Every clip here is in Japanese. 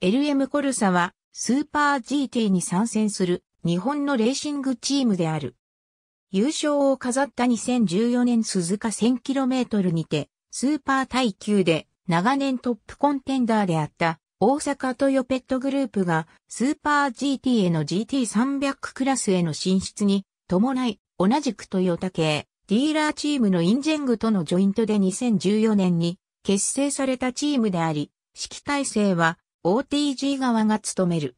LM コルサはスーパー GT に参戦する日本のレーシングチームである。優勝を飾った2014年鈴鹿 1000km にてスーパー耐久で長年トップコンテンダーであった大阪トヨペットグループがスーパー GT への GT300 クラスへの進出に伴い同じくトヨタ系ディーラーチームのインジェングとのジョイントで2014年に結成されたチームであり、指揮体制は OTG 側が務める。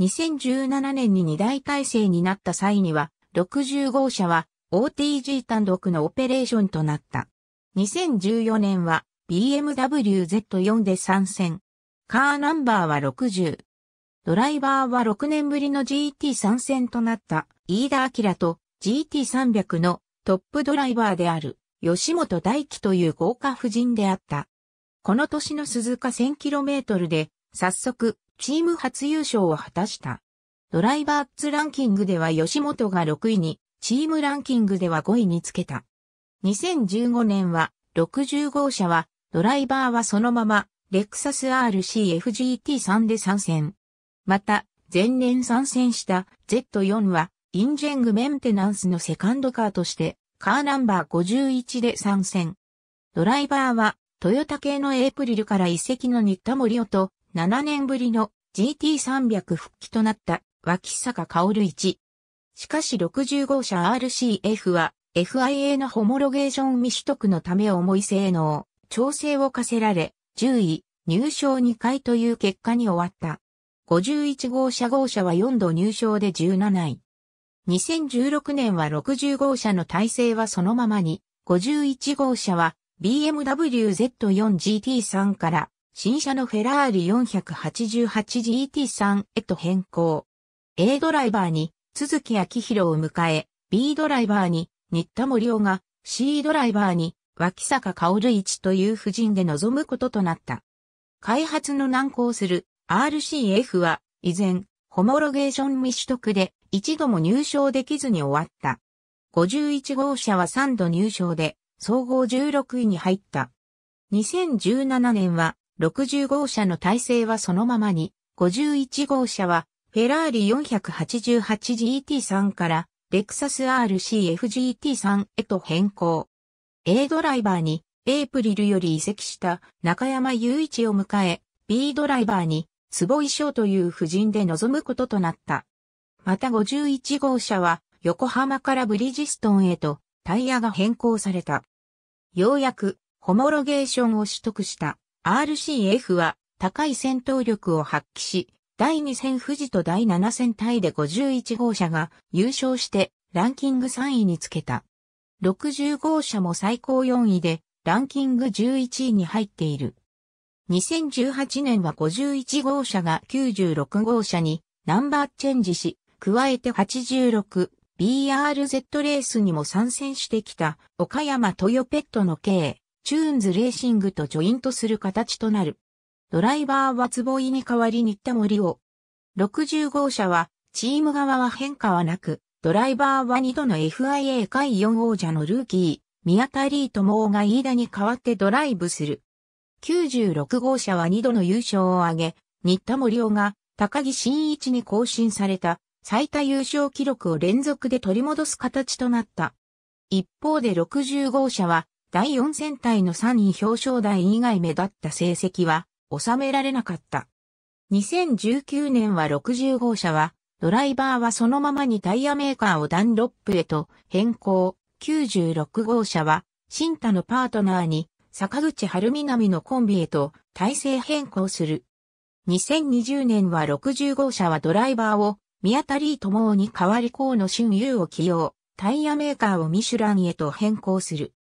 2017年に2大体制になった際には、60号車は OTG 単独のオペレーションとなった。2014年は BMW Z4 で参戦。カーナンバーは60。ドライバーは6年ぶりの GT 参戦となった飯田明と GT300 のトップドライバーである吉本大輝という豪華夫人であった。この年の鈴鹿 1000km で早速、チーム初優勝を果たした。ドライバーツランキングでは吉本が6位に、チームランキングでは5位につけた。2015年は、60号車は、ドライバーはそのまま、レクサス RCFGT3 で参戦。また、前年参戦した Z4 は、インジェングメンテナンスのセカンドカーとして、カーナンバー51で参戦。ドライバーは、トヨタ系のエイプリルから遺跡の新田森夫と、7年ぶりの GT300 復帰となった脇坂薫1。しかし60号車 RCF は FIA のホモロゲーション未取得のため重い性能、調整を課せられ、10位、入賞2回という結果に終わった。51号車号車は4度入賞で17位。2016年は60号車の体制はそのままに、51号車は BMW Z4GT3 から新車のフェラーリ 488GT3 へと変更。A ドライバーに、鈴木明宏を迎え、B ドライバーに、新田森夫が、C ドライバーに、脇坂香る一という夫人で臨むこととなった。開発の難航する RCF は、依然、ホモロゲーション未取得で、一度も入賞できずに終わった。51号車は3度入賞で、総合16位に入った。2017年は、60号車の体制はそのままに、51号車はフェラーリ 488GT3 からレクサス RCFGT3 へと変更。A ドライバーにエイプリルより移籍した中山雄一を迎え、B ドライバーに坪井翔という夫人で臨むこととなった。また51号車は横浜からブリジストンへとタイヤが変更された。ようやくホモロゲーションを取得した RCF は高い戦闘力を発揮し、第2戦富士と第7戦タイで51号車が優勝してランキング3位につけた。60号車も最高4位でランキング11位に入っている。2018年は51号車が96号車にナンバーチェンジし、加えて 86BRZ レースにも参戦してきた岡山トヨペットの K。チューンズレーシングとジョイントする形となる。ドライバーは坪井に代わり新田森を。60号車は、チーム側は変化はなく、ドライバーは2度の FIA 会4王者のルーキー、宮田リー友が飯田に代わってドライブする。96号車は2度の優勝を挙げ、新田森夫が高木真一に更新された最多優勝記録を連続で取り戻す形となった。一方で60号車は第4戦隊の3位表彰台以外目立った成績は収められなかった。2019年は60号車は、ドライバーはそのままにタイヤメーカーをダンロップへと変更。96号車は、新太のパートナーに、坂口春南のコンビへと体制変更する。2020年は60号車はドライバーを、宮田リー友に代わり河野俊優を起用。タイヤメーカーをミシュランへと変更する。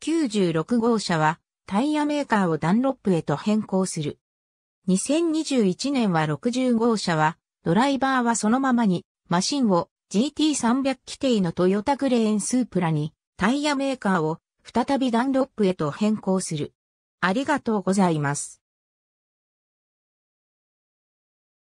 96号車はタイヤメーカーをダンロップへと変更する。2021年は60号車はドライバーはそのままにマシンを GT300 規定のトヨタグレーンスープラにタイヤメーカーを再びダンロップへと変更する。ありがとうございます。